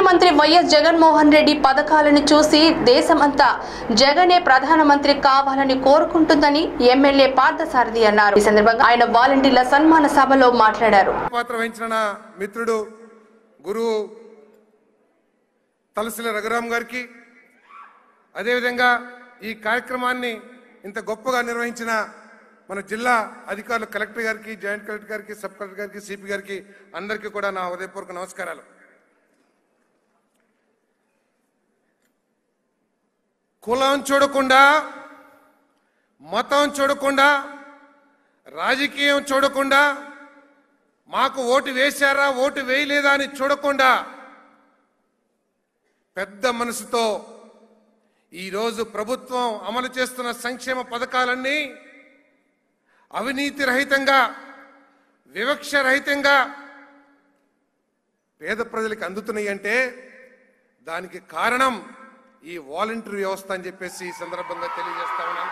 ముఖ్యమంత్రి వైఎస్ జగన్మోహన్ రెడ్డి పథకాలను చూసి దేశమంతా జగనే ప్రధానమంత్రి కావాలని కోరుకుంటుందని ఎమ్మెల్యే పార్థసారథి అన్నారు ఈ సందర్భంగా ఆయన వాలంటీర్ల సన్మాన సభలో మాట్లాడారు మిత్రుడు గురువు తలసిల రఘురామ్ గారికి అదేవిధంగా ఈ కార్యక్రమాన్ని ఇంత గొప్పగా నిర్వహించిన మన జిల్లా అధికారులు కలెక్టర్ గారికి జాయింట్ కలెక్టర్ గారికి సబ్ కలెక్టర్ గారికి సిపి గారికి అందరికీ కూడా నా హృదయపూర్వక నమస్కారాలు కులం చూడకుండా మతం చూడకుండా రాజకీయం చూడకుండా మాకు ఓటు వేశారా ఓటు వేయలేదా అని చూడకుండా పెద్ద మనసుతో ఈరోజు ప్రభుత్వం అమలు చేస్తున్న సంక్షేమ పథకాలన్నీ అవినీతి రహితంగా వివక్ష రహితంగా పేద ప్రజలకు అందుతున్నాయి అంటే దానికి కారణం ఈ వాలంటీర్ వ్యవస్థ అని చెప్పేసి ఈ సందర్భంగా తెలియజేస్తా ఉన్నాను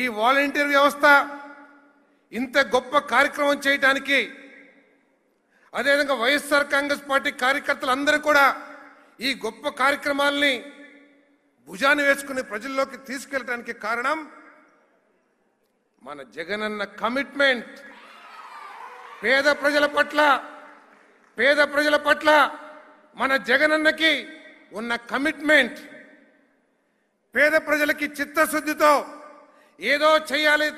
ఈ వాలంటీర్ వ్యవస్థ ఇంత గొప్ప కార్యక్రమం చేయటానికి అదేవిధంగా వైఎస్ఆర్ కాంగ్రెస్ పార్టీ కార్యకర్తలందరూ కూడా ఈ గొప్ప కార్యక్రమాల్ని భుజాన్ని వేసుకుని ప్రజల్లోకి తీసుకెళ్ళడానికి కారణం మన జగనన్న కమిట్మెంట్ పేద ప్రజల పట్ల పేద ప్రజల పట్ల మన జగనన్నకి ఉన్న కమిట్మెంట్ పేద ప్రజలకి చిత్తశుద్ధితో ఏదో చేయాలి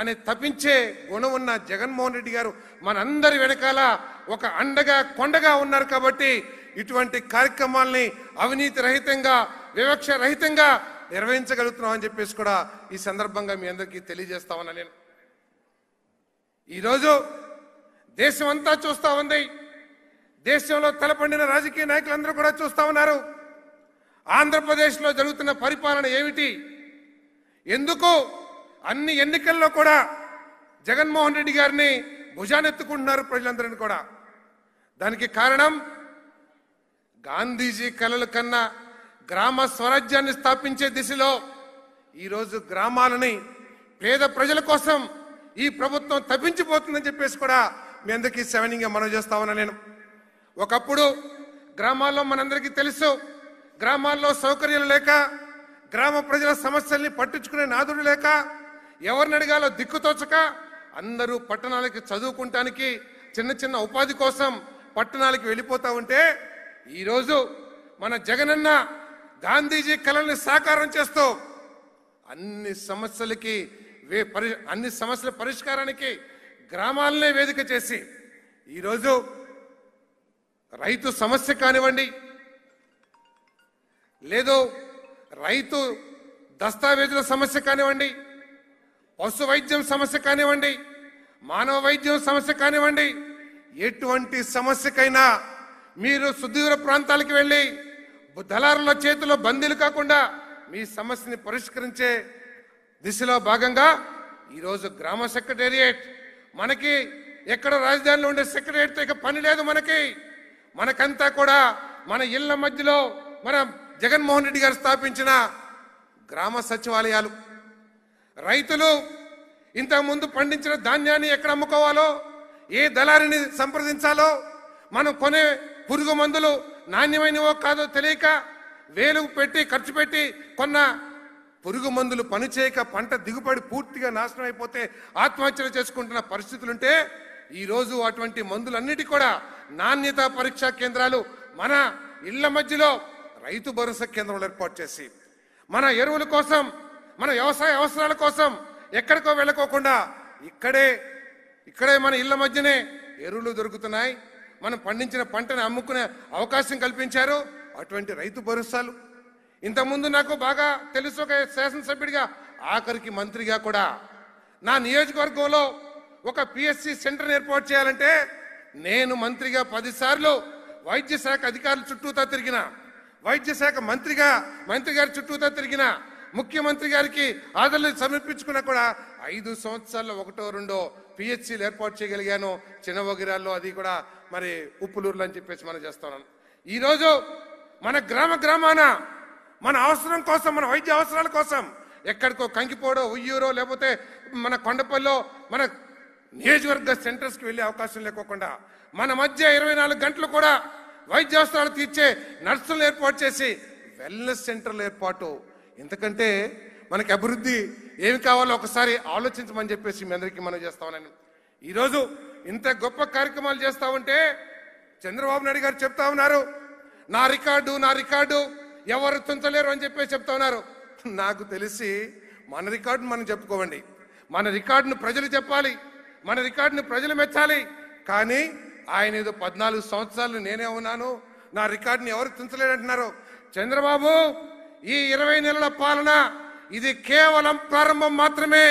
అని తప్పించే గుణం ఉన్న జగన్మోహన్ రెడ్డి గారు మనందరి వెనకాల ఒక అండగా కొండగా ఉన్నారు కాబట్టి ఇటువంటి కార్యక్రమాల్ని అవినీతి రహితంగా వివక్ష రహితంగా నిర్వహించగలుగుతున్నాం అని చెప్పేసి కూడా ఈ సందర్భంగా మీ అందరికీ తెలియజేస్తా ఉన్నా నేను ఈరోజు దేశమంతా చూస్తూ ఉంది దేశంలో తలపండిన రాజకీయ నాయకులందరూ కూడా చూస్తా ఉన్నారు ఆంధ్రప్రదేశ్లో జరుగుతున్న పరిపాలన ఏమిటి ఎందుకు అన్ని ఎన్నికల్లో కూడా జగన్మోహన్ రెడ్డి గారిని భుజానెత్తుకుంటున్నారు ప్రజలందరిని కూడా దానికి కారణం గాంధీజీ కలల కన్నా గ్రామ స్వరాజ్యాన్ని స్థాపించే దిశలో ఈరోజు గ్రామాలని పేద ప్రజల కోసం ఈ ప్రభుత్వం తప్పించిపోతుందని చెప్పేసి కూడా మీ అందరికీ సెవెనింగ్గా మనం చేస్తా ఉన్నా నేను ఒకప్పుడు గ్రామాల్లో మనందరికీ తెలుసు గ్రామాల్లో సౌకర్యాలు లేక గ్రామ ప్రజల సమస్యల్ని పట్టించుకునే నాదుడు లేక ఎవరిని అడిగాలో దిక్కుతోచక అందరూ పట్టణాలకి చదువుకుంటానికి చిన్న చిన్న ఉపాధి కోసం పట్టణాలకి వెళ్ళిపోతూ ఉంటే ఈరోజు మన జగనన్న గాంధీజీ కళల్ని సాకారం చేస్తూ అన్ని సమస్యలకి వే అన్ని సమస్యల పరిష్కారానికి గ్రామాలనే వేదిక చేసి ఈరోజు రైతు సమస్య కానివ్వండి లేదో రైతు దస్తావేజుల సమస్య కానివ్వండి పశు వైద్యం సమస్య కానివ్వండి మానవ వైద్యం సమస్య కానివ్వండి ఎటువంటి సమస్యకైనా మీరు సుదూర ప్రాంతాలకు వెళ్ళి దళారుల చేతిలో బందీలు కాకుండా మీ సమస్యని పరిష్కరించే దిశలో భాగంగా ఈరోజు గ్రామ సెక్రటేరియట్ మనకి ఎక్కడ రాజధానిలో ఉండే సెక్రటేరియట్తో ఇక పని లేదు మనకి మనకంతా కూడా మన ఇళ్ల మధ్యలో మన జగన్మోహన్ రెడ్డి గారు స్థాపించిన గ్రామ సచివాలయాలు రైతులు ఇంతకుముందు పండించిన ధాన్యాన్ని ఎక్కడ అమ్ముకోవాలో ఏ దళారిని సంప్రదించాలో మనం కొనే పురుగు మందులు నాణ్యమైనవో కాదో తెలియక వేలు పెట్టి ఖర్చు పెట్టి కొన్న పురుగు మందులు పనిచేయక పంట దిగుబడి పూర్తిగా నాశనం అయిపోతే ఆత్మహత్యలు చేసుకుంటున్న పరిస్థితులుంటే ఈరోజు అటువంటి మందులన్నిటి కూడా నాణ్యత పరీక్షా కేంద్రాలు మన ఇళ్ల మధ్యలో రైతు భరోసా కేంద్రాలు ఏర్పాటు చేసి మన ఎరువుల కోసం మన వ్యవసాయ అవసరాల కోసం ఎక్కడికో వెళ్ళకోకుండా ఇక్కడే ఇక్కడే మన ఇళ్ల మధ్యనే ఎరువులు దొరుకుతున్నాయి మనం పండించిన పంటను అమ్ముకునే అవకాశం కల్పించారు అటువంటి రైతు భరోసాలు ఇంతకుముందు నాకు బాగా తెలుసు ఒక శాసనసభ్యుడిగా ఆఖరికి మంత్రిగా కూడా నా నియోజకవర్గంలో ఒక పిఎస్సి సెంటర్ ఏర్పాటు చేయాలంటే నేను మంత్రిగా పదిసార్లు వైద్య శాఖ అధికారుల చుట్టూతా తిరిగిన వైద్య శాఖ మంత్రిగా మంత్రి గారి చుట్టూతా తిరిగిన ముఖ్యమంత్రి గారికి ఆదరణ సమర్పించుకున్నా కూడా ఐదు సంవత్సరాల్లో ఒకటో రెండో పిహెచ్సీలు ఏర్పాటు చేయగలిగాను చిన్నవగిరాల్లో అది కూడా మరి ఉప్పులూరులో అని చెప్పేసి మనం చేస్తున్నాను ఈరోజు మన గ్రామ గ్రామాన మన అవసరం కోసం మన వైద్య అవసరాల కోసం ఎక్కడికో కంకిపోడో ఉయ్యూరో లేకపోతే మన కొండపల్లో మన నియోజకవర్గ సెంటర్స్కి వెళ్ళే అవకాశం లేకోకుండా మన మధ్య ఇరవై గంటలు కూడా వైద్య అవసరాలు తీర్చే నర్సులు ఏర్పాటు చేసి వెల్నెస్ సెంటర్లు ఏర్పాటు ఎందుకంటే మనకి అభివృద్ధి ఏమి కావాలో ఒకసారి ఆలోచించమని చెప్పేసి మీ అందరికీ మనం చేస్తామని ఈరోజు ఇంత గొప్ప కార్యక్రమాలు చేస్తా ఉంటే చంద్రబాబు నాయుడు గారు చెప్తా ఉన్నారు నా రికార్డు నా రికార్డు ఎవరు తుంచలేరు అని చెప్పేసి చెప్తా ఉన్నారు నాకు తెలిసి మన రికార్డును మనం చెప్పుకోవండి మన రికార్డును ప్రజలు చెప్పాలి మన రికార్డుని ప్రజలు మెచ్చాలి కానీ ఆయన ఏదో పద్నాలుగు సంవత్సరాలు నేనే ఉన్నాను నా రికార్డుని ఎవరు తించలేడంటున్నారు చంద్రబాబు ఈ ఇరవై నెలల పాలన ఇది కేవలం ప్రారంభం మాత్రమే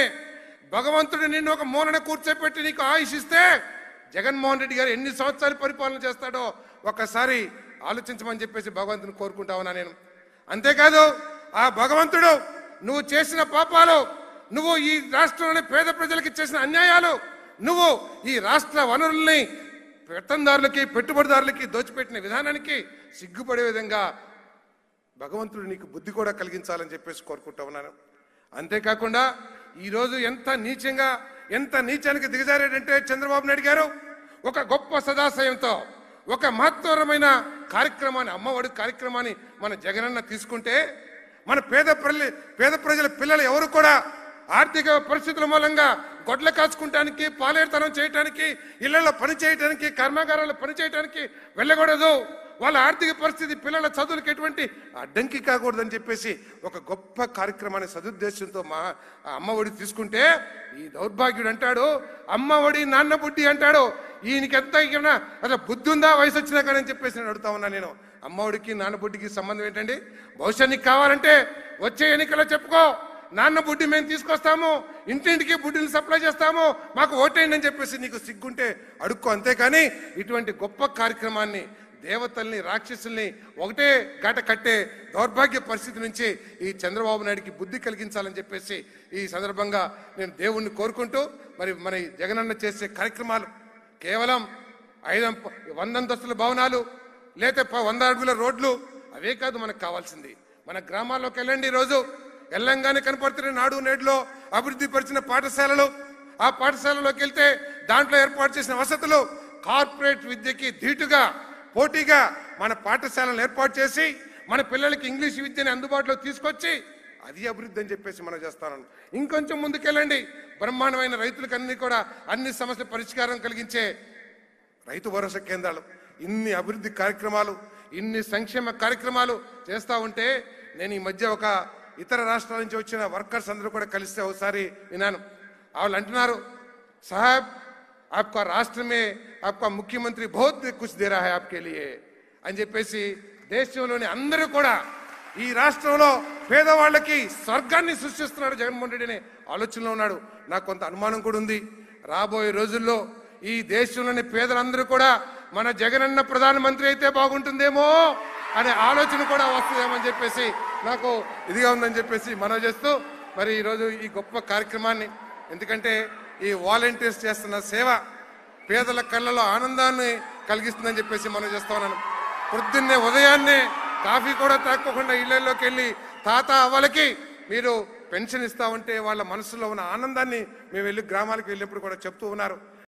భగవంతుడు నిన్ను ఒక మూలన కూర్చోపెట్టి నీకు ఆయుషిస్తే జగన్మోహన్ రెడ్డి గారు ఎన్ని సంవత్సరాలు పరిపాలన చేస్తాడో ఒక్కసారి ఆలోచించమని చెప్పేసి భగవంతుని కోరుకుంటా ఉన్నా నేను అంతేకాదు ఆ భగవంతుడు నువ్వు చేసిన పాపాలు నువ్వు ఈ రాష్ట్రంలోని పేద ప్రజలకి చేసిన అన్యాయాలు నువ్వు ఈ రాష్ట్ర వనరుల్ని పెట్టందారులకి పెట్టుబడిదారులకి దోచిపెట్టిన విధానానికి సిగ్గుపడే విధంగా భగవంతుడు నీకు బుద్ధి కూడా కలిగించాలని చెప్పేసి కోరుకుంటా ఉన్నాను అంతేకాకుండా ఈరోజు ఎంత నీచంగా ఎంత నీచానికి దిగజారేటంటే చంద్రబాబు నాయుడు గారు ఒక గొప్ప సదాశయంతో ఒక మహత్వరమైన కార్యక్రమాన్ని అమ్మఒడి కార్యక్రమాన్ని మన జగనన్న తీసుకుంటే మన పేద ప్రజల పేద ప్రజల పిల్లలు ఎవరు కూడా ఆర్థిక పరిస్థితుల మూలంగా గొడ్ల కాచుకుంటానికి పాలేరుతనం చేయటానికి ఇళ్లలో పని చేయటానికి కర్మాగారాలు పని చేయటానికి వెళ్ళకూడదు వాళ్ళ ఆర్థిక పరిస్థితి పిల్లల చదువులకు ఎటువంటి అడ్డంకి కాకూడదని చెప్పేసి ఒక గొప్ప కార్యక్రమాన్ని సదుద్దేశంతో మా అమ్మఒడి తీసుకుంటే ఈ దౌర్భాగ్యుడు అంటాడు అమ్మఒడి నాన్న బుడ్డి అంటాడు ఈయనకి ఎంత అసలు బుద్ధి ఉందా వయసు వచ్చినా కానీ అని చెప్పేసి నేను అడుగుతా ఉన్నా నేను అమ్మఒడికి నాన్న బుడ్డికి సంబంధం ఏంటండి బహుశా కావాలంటే వచ్చే ఎన్నికల్లో చెప్పుకో నాన్న బుడ్డి మేము తీసుకొస్తాము ఇంటింటికి బుడ్డిని సప్లై చేస్తాము మాకు ఓటేయండి అని చెప్పేసి నీకు సిగ్గుంటే అడుక్కో అంతేకాని ఇటువంటి గొప్ప కార్యక్రమాన్ని దేవతల్ని రాక్షసుల్ని ఒకటే గట కట్టే దౌర్భాగ్య పరిస్థితి నుంచి ఈ చంద్రబాబు నాయుడికి బుద్ధి కలిగించాలని చెప్పేసి ఈ సందర్భంగా నేను దేవుణ్ణి కోరుకుంటూ మరి మరి జగనన్న చేసే కార్యక్రమాలు కేవలం ఐదు వంద భవనాలు లేతే వంద అడుగుల రోడ్లు అవే కాదు మనకు కావాల్సింది మన గ్రామాల్లోకి వెళ్ళండి ఈరోజు ఎల్లంగానే కనపడుతున్న నాడు నేడులో అభివృద్ధి పరిచిన పాఠశాలలు ఆ పాఠశాలలోకి వెళ్తే దాంట్లో ఏర్పాటు చేసిన వసతులు కార్పొరేట్ విద్యకి ధీటుగా పోటీగా మన పాఠశాలను ఏర్పాటు చేసి మన పిల్లలకి ఇంగ్లీష్ విద్యని అందుబాటులో తీసుకొచ్చి అది అభివృద్ధి అని చెప్పేసి మనం చేస్తాను ఇంకొంచెం ముందుకెళ్ళండి బ్రహ్మాండమైన రైతులకు అన్ని కూడా అన్ని సమస్య పరిష్కారం కలిగించే రైతు భరోసా కేంద్రాలు ఇన్ని అభివృద్ధి కార్యక్రమాలు ఇన్ని సంక్షేమ కార్యక్రమాలు చేస్తూ ఉంటే నేను ఈ మధ్య ఒక ఇతర రాష్ట్రాల నుంచి వచ్చిన వర్కర్స్ అందరూ కూడా కలిస్తే ఒకసారి విన్నాను వాళ్ళు అంటున్నారు సాహెబ్ ఆప్కా రాష్ట్రమే ఆప్కా ముఖ్యమంత్రి బహుత్ కుచ్ దేరా హై ఆప్కే లియే అని చెప్పేసి దేశంలోని అందరూ కూడా ఈ రాష్ట్రంలో పేదవాళ్ళకి స్వర్గాన్ని సృష్టిస్తున్నాడు జగన్మోహన్ రెడ్డి అనే ఆలోచనలో ఉన్నాడు నాకు కొంత అనుమానం కూడా ఉంది రాబోయే రోజుల్లో ఈ దేశంలోని పేదలందరూ కూడా మన జగనన్న ప్రధానమంత్రి అయితే బాగుంటుందేమో అనే ఆలోచన కూడా వస్తుందేమో అని చెప్పేసి నాకు ఇదిగా ఉందని చెప్పేసి మనవి చేస్తూ మరి ఈరోజు ఈ గొప్ప కార్యక్రమాన్ని ఎందుకంటే ఈ వాలంటీర్స్ చేస్తున్న సేవ పేదల కళ్ళలో ఆనందాన్ని కలిగిస్తుందని చెప్పేసి మనం చేస్తా ఉన్నాను పొద్దున్నే ఉదయాన్నే కాఫీ కూడా తాక్కోకుండా ఇళ్లలోకి వెళ్ళి తాత వాళ్ళకి మీరు పెన్షన్ ఇస్తా ఉంటే వాళ్ళ మనసులో ఉన్న ఆనందాన్ని మేము వెళ్ళి గ్రామాలకు వెళ్ళినప్పుడు కూడా చెప్తూ ఉన్నారు